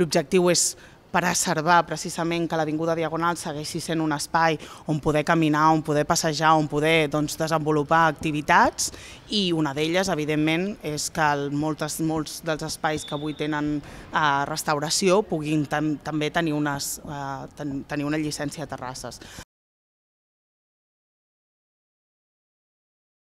L'objectiu és preservar precisament que l'Avinguda Diagonal segueixi sent un espai on poder caminar, on poder passejar, on poder doncs, desenvolupar activitats i una d'elles, evidentment, és que el, moltes, molts dels espais que avui tenen eh, restauració puguin tam també tenir, unes, eh, ten tenir una llicència a terrasses.